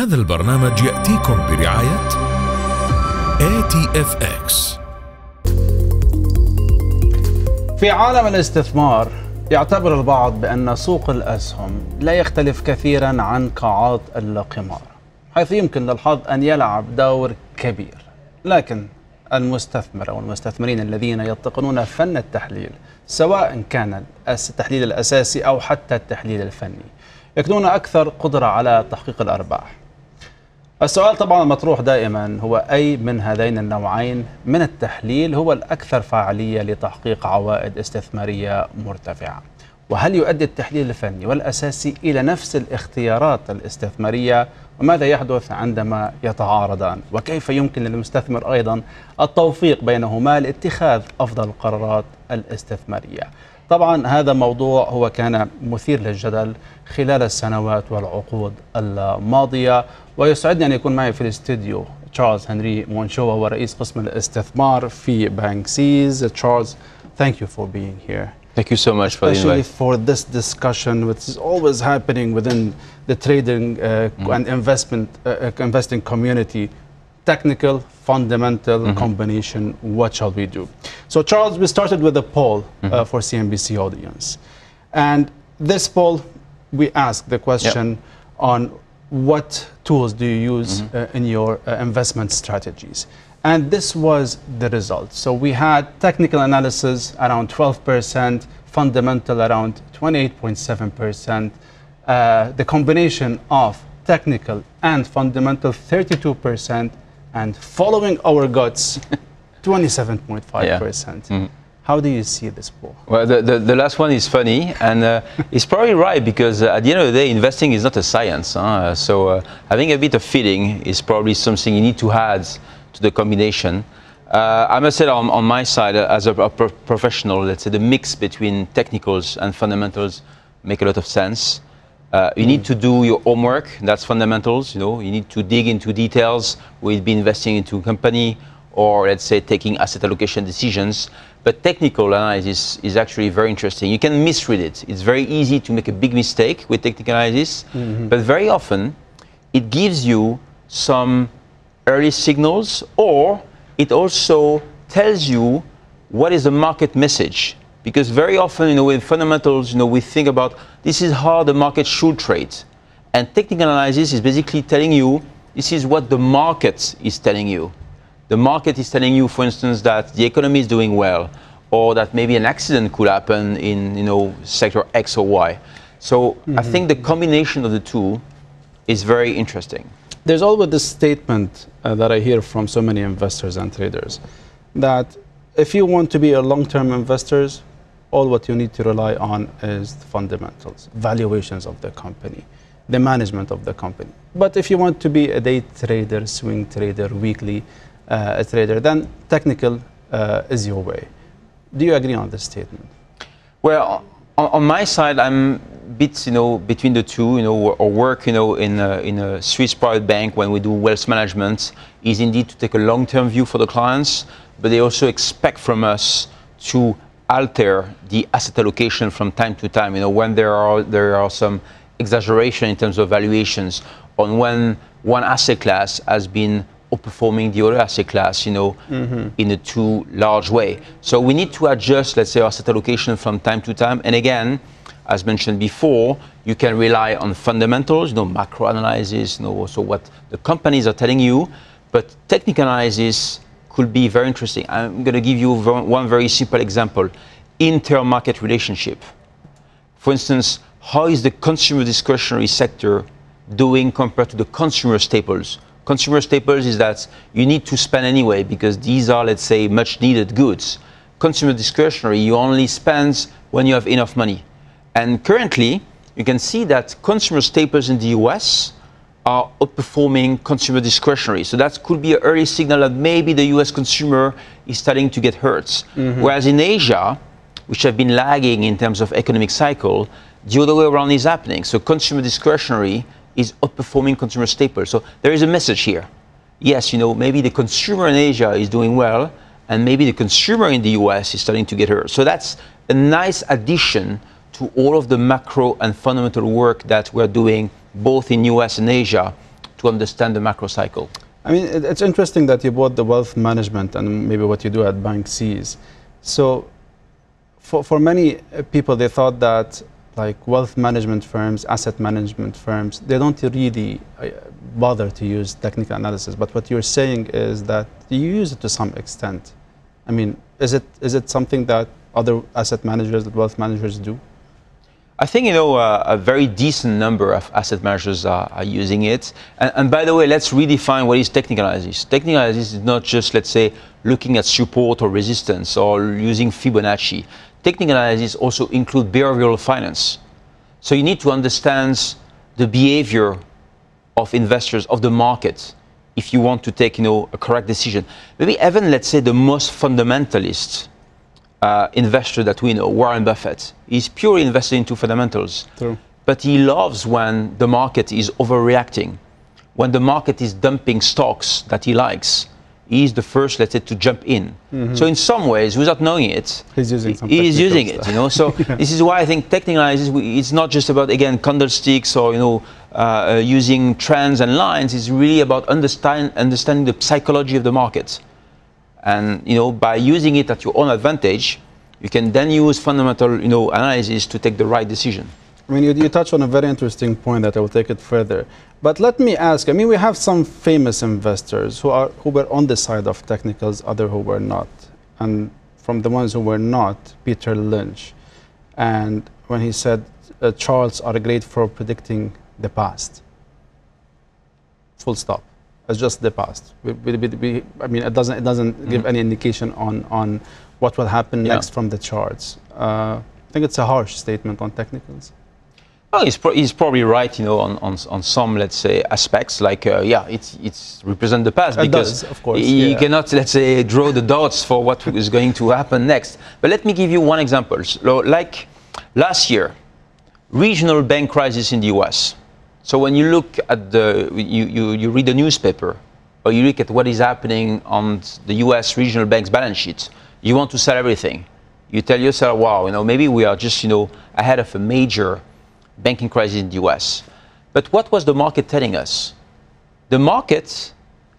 هذا البرنامج يأتيكم برعاية اكس في عالم الاستثمار يعتبر البعض بأن سوق الأسهم لا يختلف كثيرا عن قاعات القمار حيث يمكن للحظ أن يلعب دور كبير لكن المستثمر أو المستثمرين الذين يتقنون فن التحليل سواء كان التحليل الأساسي أو حتى التحليل الفني يكونون أكثر قدرة على تحقيق الأرباح السؤال طبعا المطروح دائما هو أي من هذين النوعين من التحليل هو الأكثر فاعلية لتحقيق عوائد استثمارية مرتفعة وهل يؤدي التحليل الفني والأساسي إلى نفس الاختيارات الاستثمارية وماذا يحدث عندما يتعارضان وكيف يمكن للمستثمر أيضا التوفيق بينهما لاتخاذ أفضل القرارات الاستثمارية طبعا هذا موضوع هو كان مثير للجدل خلال السنوات والعقود الماضية ويسعدني أن يكون معي في الاستديو تشارلز هنري مونشو هو رئيس قسم الاستثمار في بانكسيز تشارلز thank you for being here Thank you so much for Especially the invite. for this discussion, which is always happening within the trading uh, mm -hmm. and investment uh, investing community. technical, fundamental mm -hmm. combination, what shall we do? So Charles, we started with a poll mm -hmm. uh, mm-hmm. for CNBC audience. And this poll, we asked the question yep. on what tools do you use mm -hmm. uh, in your uh, investment strategies? And this was the result. So we had technical analysis around 12%, fundamental around 28.7%, uh, the combination of technical and fundamental 32% and following our guts, 27.5%. Yeah. Mm -hmm. How do you see this, Paul? Well, the, the, the last one is funny, and uh, it's probably right because uh, at the end of the day, investing is not a science. Huh? So uh, having a bit of feeling is probably something you need to add to the combination. Uh, I must say, on, on my side, uh, as a, a pro professional, let's say the mix between technicals and fundamentals make a lot of sense. Uh, you need to do your homework. That's fundamentals. You know, you need to dig into details. We'll be investing into a company or let's say taking asset allocation decisions. But technical analysis is actually very interesting. You can misread it. It's very easy to make a big mistake with technical analysis, mm-hmm. but very often it gives you some early signals or it also tells you what is the market message because very often, you know, in fundamentals, you know, we think about this is how the market should trade. And technical analysis is basically telling you this is what the market is telling you. The market is telling you, for instance, that the economy is doing well, or that maybe an accident could happen in you know sector X or Y. So mm -hmm. I mm-hmm. think the combination of the two is very interesting. There's always this statement uh, that I hear from so many investors and traders that if you want to be a long-term investors, all what you need to rely on is the fundamentals, valuations of the company, the management of the company. But if you want to be a day trader, swing trader, weekly uh, trader, then technical uh, is your way. Do you agree on this statement? Well, on, on, my side, I'm bits, you know, between the two, you know, or work, you know, in a, in a Swiss private bank when we do wealth management is indeed to take a long-term view for the clients, but they also expect from us to alter the asset allocation from time to time. You know, when there are there are some exaggeration in terms of valuations on when one asset class has been outperforming the other asset class, you know, mm -hmm. in a too large way. So we need to adjust, let's say, our asset allocation from time to time. And again, as mentioned before, you can rely on fundamentals, you know, macro analysis, you know, also what the companies are telling you, but technical analysis could be very interesting. I'm going to give you one very simple example inter-market relationship. For instance, how is the consumer discretionary sector doing compared to the consumer staples? Consumer staples is that you need to spend anyway because these are, let's say, much needed goods. Consumer discretionary, you only spend when you have enough money. And currently, you can see that consumer staples in the US are outperforming consumer discretionary. So that could be an early signal that maybe the US consumer is starting to get hurt. Mm-hmm. Whereas in Asia, which have been lagging in terms of economic cycle, the other way around is happening. So consumer discretionary is outperforming consumer staples. So there is a message here. Yes, you know, maybe the consumer in Asia is doing well, and maybe the consumer in the US is starting to get hurt. So that's a nice addition to all of the macro and fundamental work that we're doing both in US and Asia to understand the macro cycle? I mean, it's interesting that you brought the wealth management and maybe what you do at Bank C's. So for, for many uh, people, they thought that like wealth management firms, asset management firms, they don't really uh, bother to use technical analysis. But what you're saying is that you use it to some extent. I mean, is it, is it something that other asset managers, that wealth managers do? I think you know uh, a very decent number of asset managers are, are using it. And, and, by the way, let's redefine what is technical analysis. Technical analysis is not just let's say looking at support or resistance or using Fibonacci. Technical analysis also include behavioral finance. So you need to understand the behavior of investors of the market if you want to take you know a correct decision. Maybe even let's say the most fundamentalists uh, investor that we know, Warren Buffett. He's purely invested into fundamentals. True. But he loves when the market is overreacting, when the market is dumping stocks that he likes. He's the first, let's say, to jump in. Mm -hmm. So in some ways, without knowing it, he's using, he He's using it. You know, so yeah. this is why I think technicalize it's not just about again candlesticks or you know uh, using trends and lines. It's really about understand, understanding the psychology of the markets. And you know, by using it at your own advantage, you can then use fundamental you know, analysis to take the right decision. I mean, you, you touch on a very interesting point that I will take it further. But let me ask, I mean, we have some famous investors who, are, who were on the side of technicals, other who were not. And from the ones who were not, Peter Lynch. And when he said, uh, charts are great for predicting the past. Full stop has just passed. We, we, we, I mean, it doesn't, it doesn't mm -hmm. give mm-hmm. any indication on, on what will happen yeah. next from the charts. Uh, I think it's a harsh statement on technicals. Well, he's, pro he's probably right, you know, on, on, on some, let's say, aspects, like, uh, yeah, it it's the past, it because does, of course, you yeah. cannot, let's say, draw the dots for what is going to happen next. But let me give you one example. So, like last year, regional bank crisis in the U.S. So when you look at the, you, you, you read the newspaper, or you look at what is happening on the U.S. regional banks' balance sheets, you want to sell everything. You tell yourself, wow, you know, maybe we are just, you know, ahead of a major banking crisis in the U.S. But what was the market telling us? The market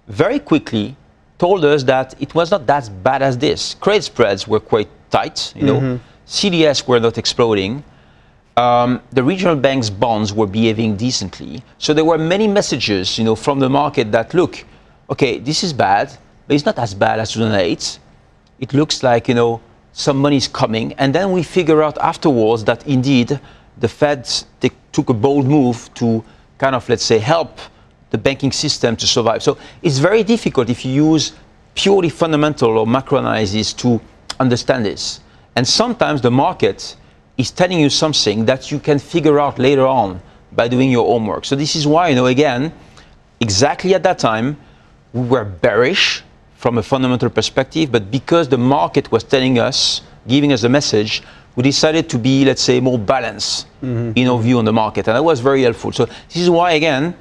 very quickly told us that it was not that bad as this. Credit spreads were quite tight, you mm -hmm. know. Mm-hmm. CDS were not exploding um, the regional banks' bonds were behaving decently. So there were many messages, you know, from the market that look, okay, this is bad, but it's not as bad as 2008. It looks like you know some money is coming, and then we figure out afterwards that indeed the Fed took a bold move to kind of let's say help the banking system to survive. So it's very difficult if you use purely fundamental or macro analysis to understand this. And sometimes the market is telling you something that you can figure out later on by doing your homework. So this is why, you know, again, exactly at that time, we were bearish from a fundamental perspective, but because the market was telling us, giving us a message, we decided to be, let's say, more balanced mm-hmm. in our view on the market. And that was very helpful. So this is why, again,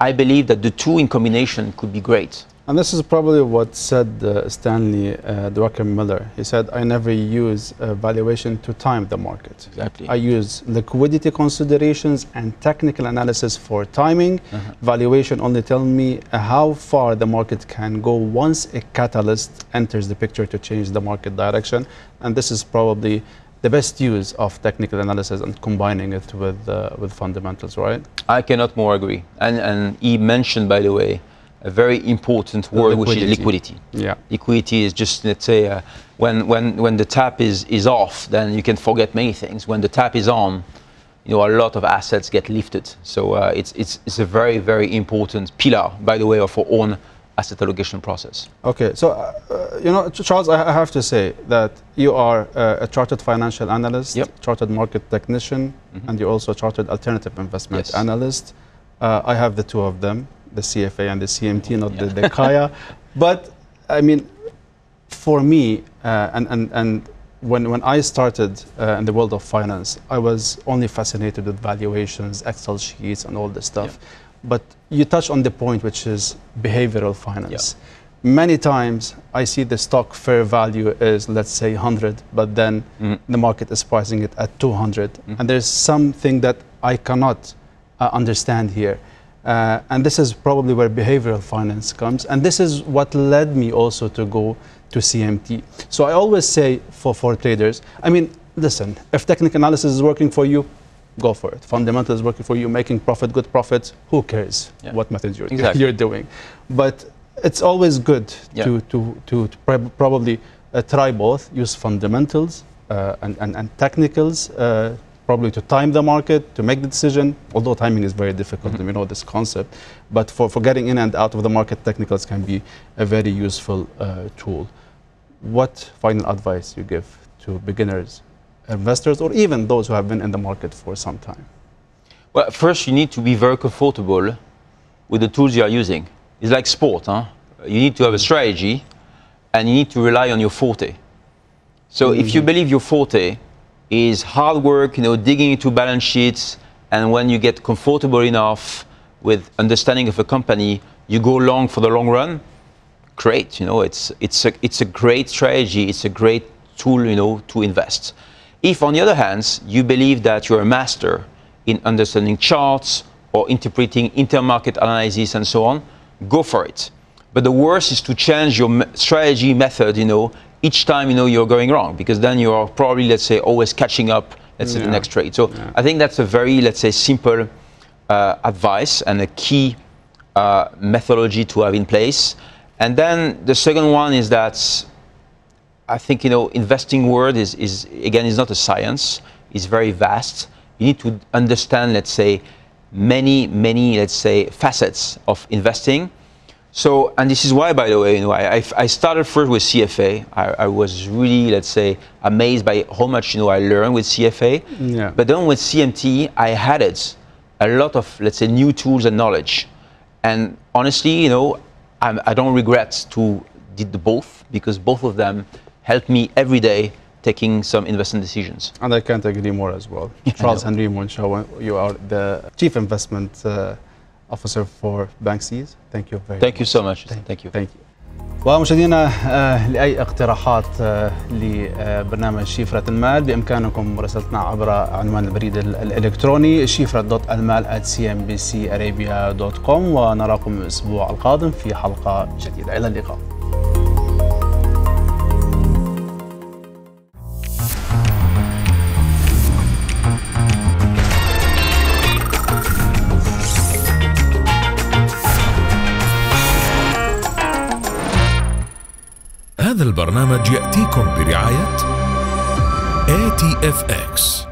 I believe that the two in combination could be great. And this is probably what said uh, Stanley uh, Druckenmiller. He said, I never use uh, valuation to time the market. Exactly. I use liquidity considerations and technical analysis for timing. Uh -huh. Valuation only tells me how far the market can go once a catalyst enters the picture to change the market direction. And this is probably the best use of technical analysis and combining it with, uh, with fundamentals, right? I cannot more agree. And, and he mentioned, by the way, a very important word, liquidity. which is liquidity. Yeah. Liquidity is just, let's say, uh, when, when, when the tap is, is off, then you can forget many things. When the tap is on, you know, a lot of assets get lifted. So uh, it's, it's, it's a very, very important pillar, by the way, of our own asset allocation process. Okay, so, uh, uh you know, Charles, I, have to say that you are uh, a chartered financial analyst, yep. chartered market technician, mm -hmm. and you're also a chartered alternative investment yes. analyst. Uh, I have the two of them the CFA and the CMT, not yeah. the, the Kaya. but I mean, for me, uh, and, and, and when, when I started uh, in the world of finance, I was only fascinated with valuations, Excel sheets, and all this stuff. Yeah. But you touch on the point, which is behavioral finance. Yeah. Many times I see the stock fair value is, let's say, 100, but then mm. the market is pricing it at 200. Mm. Mm-hmm. And there's something that I cannot uh, understand here. Uh, and this is probably where behavioral finance comes. And this is what led me also to go to CMT. So I always say for, for traders, I mean, listen, if technical analysis is working for you, go for it. Fundamentals is working for you, making profit, good profits, who cares yeah. what method you're, exactly. you're doing. But it's always good yeah. to, to, to, to probably uh, try both, use fundamentals uh, and, and, and technicals uh, probably to time the market, to make the decision, although timing is very difficult, mm -hmm. we know this concept. But for, for getting in and out of the market, technicals can be a very useful uh, tool. What final advice you give to beginners, investors, or even those who have been in the market for some time? Well, first you need to be very comfortable with the tools you are using. It's like sport, huh? You need to have a strategy and you need to rely on your forte. So mm -hmm. if you mm-hmm. believe your forte is hard work, you know, digging into balance sheets. And when you get comfortable enough with understanding of a company, you go long for the long run. Great, you know, it's, it's, a, it's a great strategy. It's a great tool, you know, to invest. If, on the other hand, you believe that you're a master in understanding charts or interpreting intermarket analysis and so on, go for it. But the worst is to change your strategy method, you know, each time you know you're going wrong because then you are probably let's say always catching up let's yeah. say the next trade so yeah. i think that's a very let's say simple uh, advice and a key uh, methodology to have in place and then the second one is that i think you know investing world is, is again is not a science it's very vast you need to understand let's say many many let's say facets of investing so, and this is why, by the way, you know, I, I started first with CFA. I, I, was really, let's say, amazed by how much you know I learned with CFA. Yeah. But then with CMT, I had it a lot of, let's say, new tools and knowledge. And honestly, you know, I'm, I do not regret to did the both because both of them help me every day taking some investment decisions. And I can't agree more as well. Charles Henry Monshaw, you are the chief investment. Uh, Officer for Bank Seas. Thank you very Thank much. you so much. Thank you. Thank you. ومشاهدينا آه، لأي اقتراحات آه، لبرنامج شفرة المال بإمكانكم مراسلتنا عبر عنوان البريد الإلكتروني شفرة دوت المال at cnbcarabia.com ونراكم الأسبوع القادم في حلقة جديدة إلى اللقاء يأتيكم برعاية آتي اف اكس